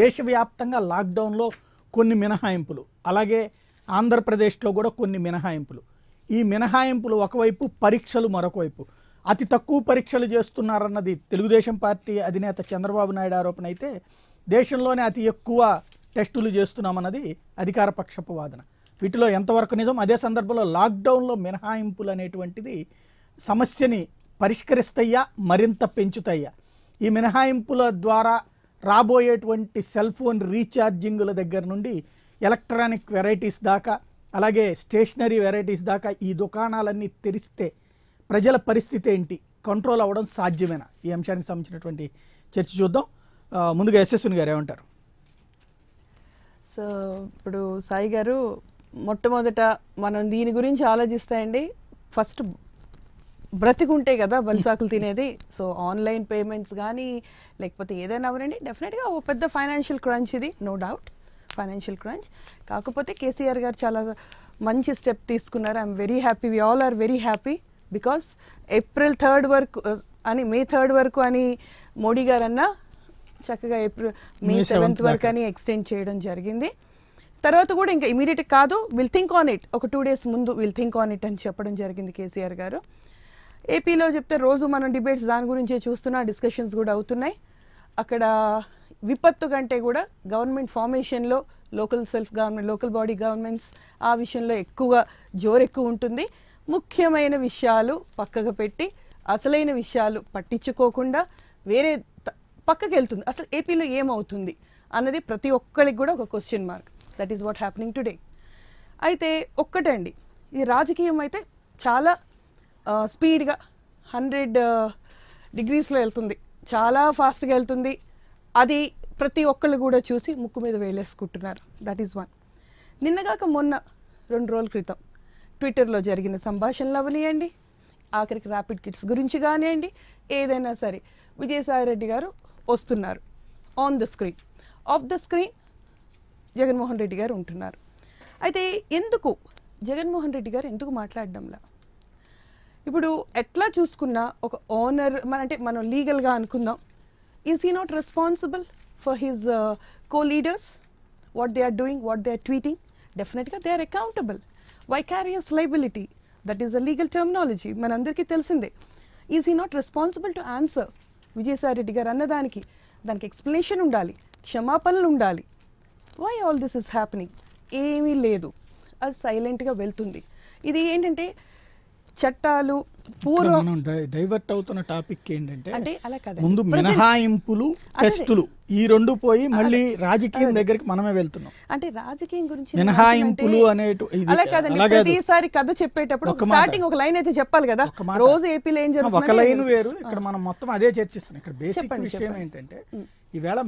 దేశవ్యాప్తంగా లాక్డౌన్లో కొన్ని మినహాయింపులు అలాగే ఆంధ్రప్రదేశ్లో కూడా కొన్ని మినహాయింపులు ఈ మినహాయింపులు ఒకవైపు పరీక్షలు మరొకవైపు అతి తక్కువ పరీక్షలు చేస్తున్నారన్నది తెలుగుదేశం పార్టీ అధినేత చంద్రబాబు నాయుడు ఆరోపణ అయితే దేశంలోనే అతి ఎక్కువ టెస్టులు చేస్తున్నామన్నది అధికార పక్షపు వాదన వీటిలో ఎంతవరకు నిజం అదే సందర్భంలో లాక్డౌన్లో మినహాయింపులు అనేటువంటిది సమస్యని పరిష్కరిస్తాయా మరింత పెంచుతాయా ఈ మినహాయింపుల ద్వారా రాబోయేటువంటి సెల్ ఫోన్ రీఛార్జింగ్ల దగ్గర నుండి ఎలక్ట్రానిక్ వెరైటీస్ దాకా అలాగే స్టేషనరీ వెరైటీస్ దాకా ఈ దుకాణాలన్నీ తెరిస్తే ప్రజల పరిస్థితి ఏంటి కంట్రోల్ అవ్వడం సాధ్యమేనా ఈ అంశానికి సంబంధించినటువంటి చర్చ చూద్దాం ముందుగా యశస్విని గారు ఏమంటారు సో ఇప్పుడు సాయి గారు మొట్టమొదట మనం దీని గురించి ఆలోచిస్తాయండి ఫస్ట్ బ్రతికుంటే కదా బలిసాకులు తినేది సో ఆన్లైన్ పేమెంట్స్ కానీ లేకపోతే ఏదైనా అవ్వండి డెఫినెట్గా ఓ పెద్ద ఫైనాన్షియల్ క్రంచ్ ఇది నో డౌట్ ఫైనాన్షియల్ క్రంచ్ కాకపోతే కేసీఆర్ గారు చాలా మంచి స్టెప్ తీసుకున్నారు I'm very happy we all are very happy because April third వరకు అని మే థర్డ్ వరకు అని మోడీ గారు అన్న చక్కగా ఏప్రిల్ మే సెవెంత్ వరకు అని ఎక్స్టెండ్ చేయడం జరిగింది తర్వాత కూడా ఇంకా ఇమీడియట్ కాదు విల్ థింక్ ఆన్ ఇట్ ఒక టూ డేస్ ముందు విల్ థింక్ ఆన్ ఇట్ అని చెప్పడం జరిగింది కేసీఆర్ గారు ఏపీలో చెప్తే రోజు మనం డిబేట్స్ దాని గురించే చూస్తున్నా డిస్కషన్స్ కూడా అవుతున్నాయి అక్కడ విపత్తు కంటే కూడా గవర్నమెంట్ ఫార్మేషన్లో local self government local body governments ఆ విషయంలో ఎక్కువగా జోరు ఎక్కువ ఉంటుంది ముఖ్యమైన విషయాలు పక్కకు పెట్టి అసలైన విషయాలు పట్టించుకోకుండా వేరే పక్కకి వెళ్తుంది అసలు ఏపీలో ఏమవుతుంది అన్నది ప్రతి ఒక్కరికి కూడా ఒక question mark that is what happening today అయితే ఒక్కటండి ఇది రాజకీయం అయితే చాలా స్పీడ్గా హండ్రెడ్ డిగ్రీస్లో వెళ్తుంది చాలా ఫాస్ట్గా వెళ్తుంది అది ప్రతి ఒక్కళ్ళు కూడా చూసి ముక్కు మీద వేలేసుకుంటున్నారు దట్ ఈజ్ వన్ నిన్నగాక మొన్న రెండు రోజుల క్రితం ట్విట్టర్లో జరిగిన సంభాషణలు అవనియండి ఆఖరికి ర్యాపిడ్ కిట్స్ గురించి కానివ్వండి ఏదైనా సరే విజయసాయి రెడ్డి గారు వస్తున్నారు on the screen off the screen Jaganmohan Reddy garu ఉంటున్నారు అయితే ఎందుకు జగన్మోహన్ రెడ్డి గారు ఎందుకు మాట్లాడడంలా ఇప్పుడు ఎట్లా చూసుకున్నా ఒక ఓనర్ మన అంటే మనం లీగల్గా అనుకుందాం is he not responsible for his co leaders what they are doing what they are tweeting డెఫినెట్గా they are accountable vicarious liability that is a legal terminology మనందరికీ తెలిసిందే is he not responsible to answer Vijayasai Reddy garu అన్నదానికి దానికి explanation ఉండాలి క్షమాపణలు ఉండాలి why all this is happening ఏమీ లేదు అది సైలెంట్గా వెళ్తుంది ఇది ఏంటంటే చట్టాలు పూర్వం డైవర్ట్ అవుతున్న టాపిక్ ఏంటంటే ముందు మినహాయింపులు టెస్టులు ఈ రెండు పోయి మళ్ళీ రాజకీయం దగ్గరికి మనమే వెళ్తున్నాం అంటే రాజకీయం గురించి మినహాయింపులు అనేటు అలా కాదండి ప్రతిసారి కథ చెప్పేటప్పుడు స్టార్టింగ్ ఒక లైన్ అయితే చెప్పాలి కదా రోజు ఏపీలో ఏం జరుగుతుంది ఒక లైన్ వేరు ఇక్కడ మనం మొత్తం అదే చర్చిస్తున్నాం ఇక్కడ బేసిక్ విషయం ఏంటంటే ఈవేళ